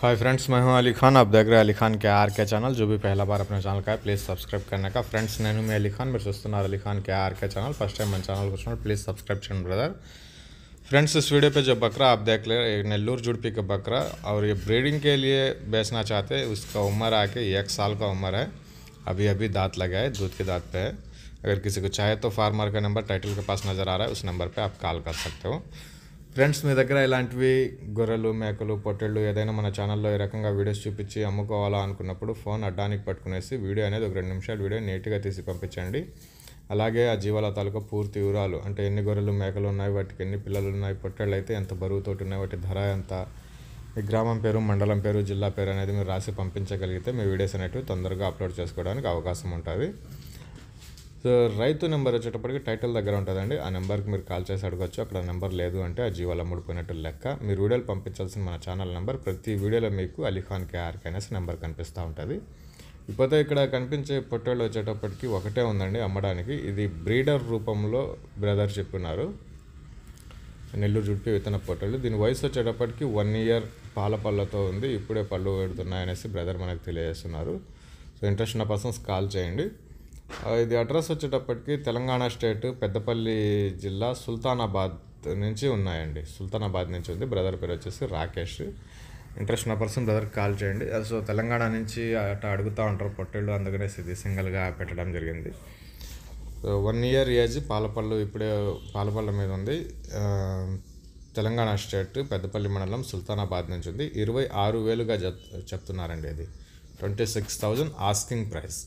hi friends मैं हूं अली खान आप देख रहे हैं अली खान के आर के चैनल जो भी पहला बार अपने चैनल का है प्लीज़ सब्सक्राइब करने का फ्रेंड्स नैन मैं अली खान मेरे दोस्तों अली खान के R K channel first time मन चैनल को सुनो please subscribe channel brother friends इस वीडियो पे जो बकरा आप देख ले नेल्लूर जुड़पी का बकरा और ये ब्रीडिंग के लिए बेचना चाहते हैं उसका उम्र आके एक साल का उम्र है अभी अभी दांत लगाए दूध के दांत पे है अगर किसी को चाहे तो फार्मर का नंबर टाइटल के पास नज़र आ रहा है उस नंबर पर आप कॉल कर सकते हो ఫ్రెండ్స్ మీ దగ్గర ఇలాంటివి గొర్రెలు మేకలు పొట్టెళ్ళు ఏదైనా మన ఛానల్లో ఏ రకంగా వీడియోస్ చూపించి అమ్ముకోవాలా అనుకున్నప్పుడు ఫోన్ అడ్డానికి పట్టుకునేసి వీడియో అనేది ఒక రెండు నిమిషాలు వీడియో నీట్గా తీసి పంపించండి అలాగే ఆ జీవాల తాలూకా పూర్తి వివరాలు అంటే ఎన్ని గొర్రెలు మేకలు ఉన్నాయి వాటికి ఎన్ని పిల్లలు ఉన్నాయి పొట్టెళ్ళు అయితే ఎంత బరువుతోటి ఉన్నాయి వాటి ధర ఎంత మీ గ్రామం పేరు మండలం పేరు జిల్లా పేరు అనేది మీరు రాసి పంపించగలిగితే మీ వీడియోస్ అనేటివి తొందరగా అప్లోడ్ చేసుకోవడానికి అవకాశం ఉంటుంది సో రైతు నెంబర్ వచ్చేటప్పటికి టైటిల్ దగ్గర ఉంటుందండి ఆ నెంబర్కి మీరు కాల్ చేసి అడగచ్చు అక్కడ నెంబర్ లేదు అంటే ఆ జీవాల ముడిపోయినట్టు లెక్క మీరు వీడియోలు పంపించాల్సిన మన ఛానల్ నెంబర్ ప్రతి వీడియోలో మీకు అలీఖాన్ కేఆర్ అనేసి నెంబర్ కనిపిస్తూ ఉంటుంది ఇకపోతే ఇక్కడ కనిపించే పొట్టేళ్ళు వచ్చేటప్పటికి ఒకటే ఉందండి అమ్మడానికి ఇది బ్రీడర్ రూపంలో బ్రదర్ చెప్పినారు నెల్లూరు జుడిపి విత్తన పొట్టేళ్ళు దీని వయసు వచ్చేటప్పటికి వన్ ఇయర్ పాల పళ్ళతో ఉంది ఇప్పుడే పళ్ళు పెడుతున్నాయనేసి బ్రదర్ మనకు తెలియజేస్తున్నారు సో ఇంట్రెస్ట్ ఉన్న పర్సన్స్ కాల్ చేయండి ఇది అడ్రస్ వచ్చేటప్పటికి తెలంగాణ స్టేట్ పెద్దపల్లి జిల్లా సుల్తానాబాద్ నుంచి ఉన్నాయండి సుల్తానాబాద్ నుంచి ఉంది బ్రదర్ పేరు వచ్చేసి రాకేష్ ఇంట్రెస్ట్ ఉన్న పర్సన్ బ్రదర్కి కాల్ చేయండి సో తెలంగాణ నుంచి అట్లా అడుగుతూ ఉంటారు పొట్టేళ్ళు అందుకనే ఇది సింగిల్గా పెట్టడం జరిగింది వన్ ఇయర్ ఏజ్ పాలపళ్ళు ఇప్పుడే పాలపళ్ళ మీద ఉంది తెలంగాణ స్టేట్ పెద్దపల్లి మండలం సుల్తానాబాద్ నుంచి ఉంది ఇరవై ఆరు వేలుగా చెప్తున్నారండి ఇది twenty six thousand asking price